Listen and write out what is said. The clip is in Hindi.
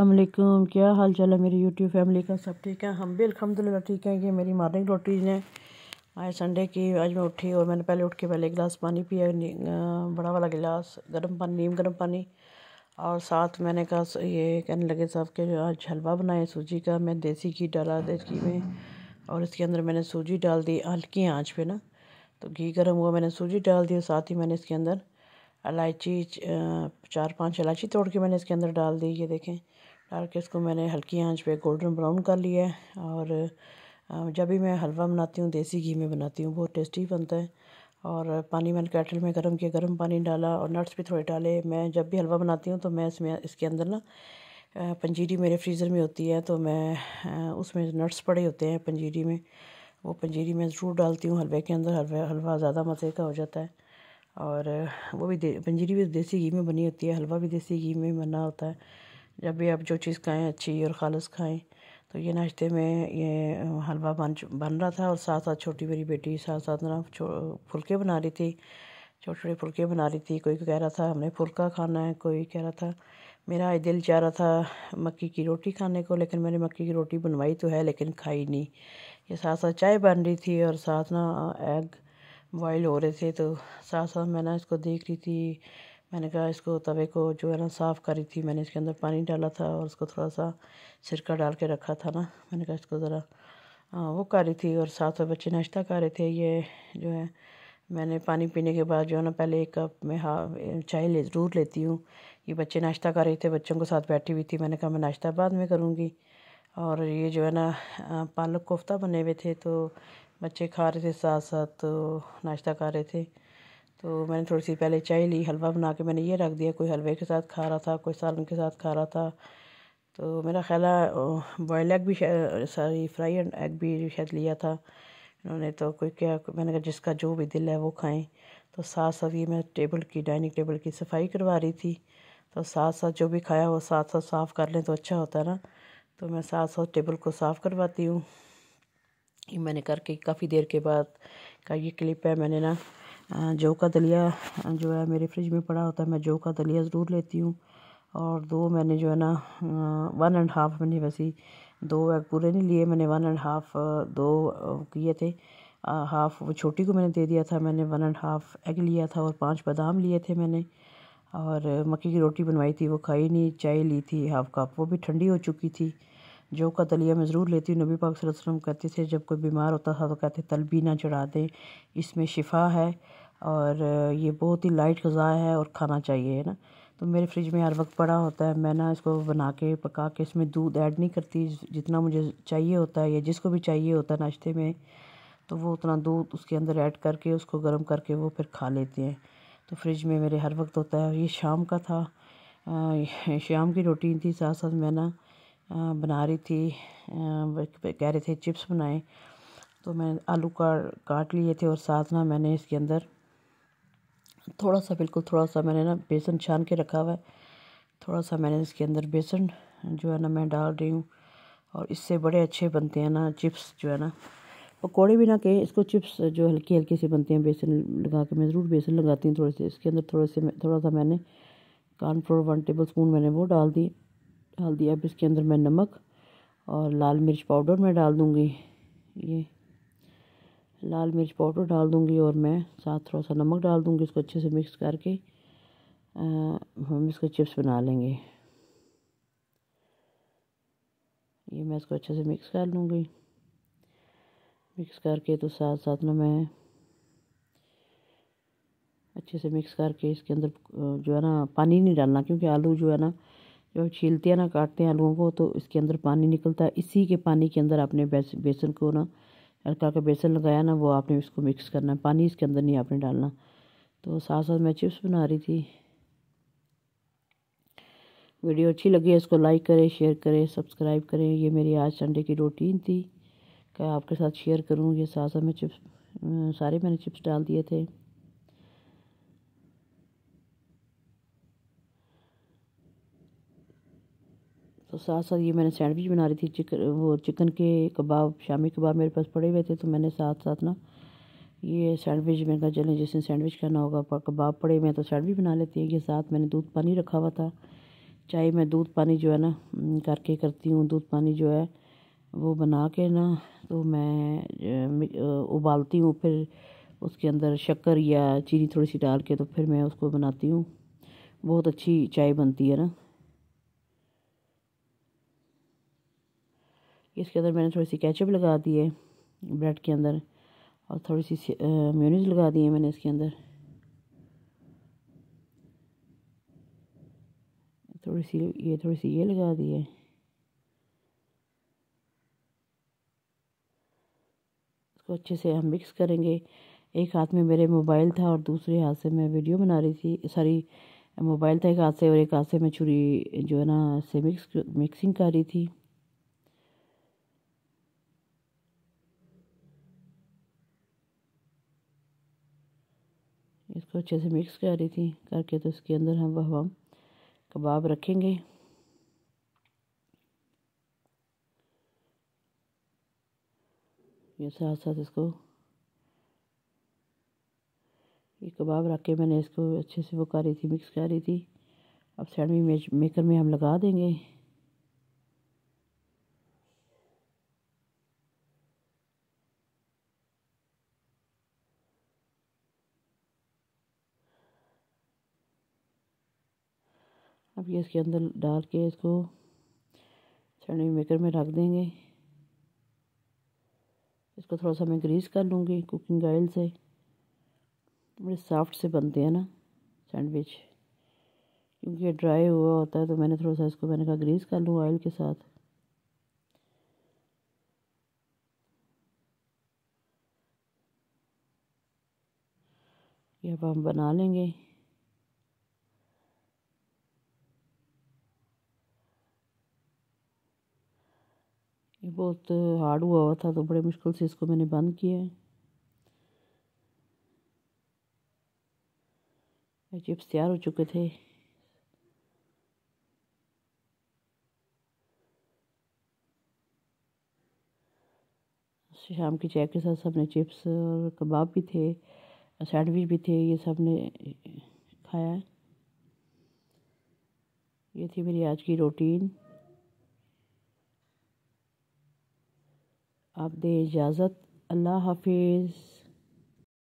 अल्लाम क्या हाल चाल है मेरी यूट्यूब फैमिली का सब ठीक है हम भी अलहमदिल्ला ठीक हैं ये मेरी मॉर्निंग रोटीज है आज संडे की आज मैं उठी और मैंने पहले उठ के पहले एक गिलास पानी पिया बड़ा वाला गिलास गर्म पानी नीम गर्म पानी और साथ मैंने कहा ये कहने लगे साहब के आज हलवा बनाए सूजी का मैं देसी घी डाला देसी घी में और इसके अंदर मैंने सूजी डाल दी हल्की आँच पर ना तो घी गर्म हुआ मैंने सूजी डाल दी और साथ ही मैंने इसके अंदर इलायची चार पांच इलायची तोड़ के मैंने इसके अंदर डाल दी ये देखें डाल के इसको मैंने हल्की आंच पे गोल्डन ब्राउन कर लिया है और जब भी मैं हलवा बनाती हूँ देसी घी में बनाती हूँ बहुत टेस्टी बनता है और पानी मैंने कैटल में गर्म किया गर्म पानी डाला और नट्स भी थोड़े डाले मैं जब भी हलवा बनाती हूँ तो मैं इसमें इसके अंदर ना पंजीरी मेरे फ्रीज़र में होती है तो मैं उसमें नट्स पड़े होते हैं पंजीरी में वो पंजीरी मैं ज़रूर डालती हूँ हलवे के अंदर हलवा हलवा ज़्यादा मज़े का हो जाता है और वो भी दे पंजीरी भी देसी घी में बनी होती है हलवा भी देसी घी में बना होता है जब भी आप जो चीज़ खाएँ अच्छी और खालस खाएँ तो ये नाश्ते में ये हलवा बन बन रहा था और साथ साथ छोटी मेरी बेटी साथ साथ ना फुलके बना रही थी छोटे छोटे फुलके बना रही थी कोई कह रहा था हमने फुलका खाना है कोई कह रहा था मेरा आज दिल चाह रहा था मक्की की रोटी खाने को लेकिन मैंने मक्की की रोटी बनवाई तो है लेकिन खाई नहीं ये साथ साथ चाय बन रही थी और साथ ना एग बॉयल हो रहे थे तो साथ साथ मैं ना इसको देख रही थी मैंने कहा इसको तवे को जो है ना साफ़ करी थी मैंने इसके अंदर पानी डाला था और उसको थोड़ा सा सिरका डाल के रखा था ना मैंने कहा इसको ज़रा वो कर रही थी और साथ साथ बच्चे नाश्ता कर रहे थे ये जो है मैंने पानी पीने के बाद जो है ना पहले एक कप में हाँ चाय ले ज़रूर लेती हूँ ये बच्चे नाश्ता कर रहे थे बच्चों के साथ बैठी हुई थी मैंने कहा मैं नाश्ता बाद में करूँगी और ये जो है ना पालक कोफ्ता बने हुए थे तो बच्चे खा रहे थे साथ साथ तो नाश्ता कर रहे थे तो मैंने थोड़ी सी पहले चाय ली हलवा बना के मैंने ये रख दिया कोई हलवे के साथ खा रहा था कोई सालन के साथ खा रहा था तो मेरा ख्याल बॉयल एग भी सॉरी फ्राई एंड एग भी शायद लिया था इन्होंने तो कोई क्या मैंने कहा जिसका जो भी दिल है वो खाएं तो साथ साथ ये मैं टेबल की डाइनिंग टेबल की सफाई करवा रही थी तो साथ साथ जो भी खाया वो साथ साथ साफ़ कर लें तो अच्छा होता है ना तो मैं साथ साथ टेबल को साफ़ करवाती हूँ ये मैंने करके काफ़ी देर के बाद का ये क्लिप है मैंने ना जौ का दलिया जो है मेरे फ्रिज में पड़ा होता है मैं जौ का दलिया ज़रूर लेती हूँ और दो मैंने जो है ना वन एंड हाफ़ मैंने वैसे दो एग पूरे नहीं लिए मैंने वन एंड हाफ़ दो किए थे हाफ़ वो छोटी को मैंने दे दिया था मैंने वन एंड हाफ़ एग लिया था और पांच बादाम लिए थे मैंने और मक्की की रोटी बनवाई थी वो खाई नहीं चाय ली थी हाफ़ कप वो भी ठंडी हो चुकी थी जो का दलिया मैं ज़रूर लेती हूँ नबी पाक वसल्लम कहते थे जब कोई बीमार होता था तो कहते तलबी ना चढ़ा दें इसमें शिफा है और ये बहुत ही लाइट गज़ा है और खाना चाहिए है ना तो मेरे फ्रिज में हर वक्त पड़ा होता है मैं ना इसको बना के पका के इसमें दूध ऐड नहीं करती जितना मुझे चाहिए होता है या जिसको भी चाहिए होता है नाश्ते में तो वो उतना दूध उसके अंदर ऐड करके उसको गर्म करके वो फिर खा लेते हैं तो फ्रिज में मेरे हर वक्त होता है ये शाम का था शाम की रोटीन थी साथ साथ मैं ना बना रही थी कह रहे थे चिप्स बनाए तो मैं आलू का काट लिए थे और साथ ना मैंने इसके अंदर थोड़ा सा बिल्कुल थोड़ा सा मैंने ना बेसन छान के रखा हुआ है थोड़ा सा मैंने इसके अंदर बेसन जो है ना मैं डाल रही हूँ और इससे बड़े अच्छे बनते हैं ना चिप्स जो है ना पकौड़े भी ना कहें इसको चिप्स जो हल्की हल्की से बनते हैं बेसन लगा के मैं ज़रूर बेसन लगाती हूँ थोड़े से इसके अंदर थोड़े से थोड़ा सा मैंने कानफ्लोर वन टेबल स्पून मैंने वो डाल दी डाल दिया अब इसके अंदर मैं नमक और लाल मिर्च पाउडर मैं डाल दूँगी ये लाल मिर्च पाउडर डाल दूँगी और मैं साथ थोड़ा सा नमक डाल दूँगी इसको अच्छे से मिक्स करके हम इसको चिप्स बना लेंगे ये मैं इसको अच्छे से मिक्स कर लूँगी मिक्स करके तो साथ साथ ना मैं अच्छे से मिक्स करके इसके अंदर जो है ना पानी नहीं डालना क्योंकि आलू जो है ना जो छीलते हैं ना काटते हैं आलुओं को तो इसके अंदर पानी निकलता है इसी के पानी के अंदर आपने बेसन को ना हल्का का बेसन लगाया ना वो आपने इसको मिक्स करना है पानी इसके अंदर नहीं आपने डालना तो साथ साथ मैं चिप्स बना रही थी वीडियो अच्छी लगी है इसको लाइक करें शेयर करें सब्सक्राइब करें ये मेरी आज संडे की रूटीन थी क्या आपके साथ शेयर करूँ ये साथ साथ मैं चिप्स सारे मैंने चिप्स डाल दिए थे तो साथ साथ ये मैंने सैंडविच बना रही थी चिकन वो चिकन के कबाब शामी कबाब मेरे पास पड़े हुए थे तो मैंने साथ साथ ना ये सैंडविच मैंने कहा चलें जिसने सैंडविच खाना होगा पर कबाब पड़े हुए हैं तो सैंडविच बना लेती हैं ये साथ मैंने दूध पानी रखा हुआ था चाय मैं दूध पानी जो है ना करके करती हूँ दूध पानी जो है वो बना के ना तो मैं उबालती हूँ फिर उसके अंदर शक्कर या चीनी थोड़ी सी डाल के तो फिर मैं उसको बनाती हूँ बहुत अच्छी चाय बनती है ना इसके अंदर मैंने थोड़ी सी कैचअप लगा दी है ब्रेड के अंदर और थोड़ी सी म्यूनिज लगा दी है मैंने इसके अंदर थोड़ी सी ये थोड़ी सी ये लगा दी है इसको अच्छे से हम मिक्स करेंगे एक हाथ में मेरे मोबाइल था और दूसरे हाथ से मैं वीडियो बना रही थी सॉरी मोबाइल था एक हाथ से और एक हाथ से मैं छुरी जो है ना से मिक्स मिक्सिंग कर रही थी इसको तो अच्छे से मिक्स कर रही थी करके तो इसके अंदर हम वह हम कबाब रखेंगे ये साथ साथ इसको ये कबाब रख के मैंने इसको अच्छे से वो कर रही थी मिक्स कर रही थी अब सैंडविच मेकर में हम लगा देंगे अब ये इसके अंदर डाल के इसको सैंडविच मेकर में रख देंगे इसको थोड़ा सा मैं ग्रीस कर लूँगी कुकिंग ऑयल से बड़े सॉफ्ट से बनते हैं ना सैंडविच क्योंकि ये ड्राई हुआ होता है तो मैंने थोड़ा सा इसको मैंने कहा ग्रीस कर लूँ ऑयल के साथ ये अब हम बना लेंगे ये बहुत हार्ड हुआ हुआ था तो बड़े मुश्किल से इसको मैंने बंद किया है चिप्स तैयार हो चुके थे शाम की चाय के साथ सबने चिप्स और कबाब भी थे सैंडविच भी थे ये सब ने खाया ये थी मेरी आज की रूटीन आप दे इजाज़त अल्लाह हाफिज़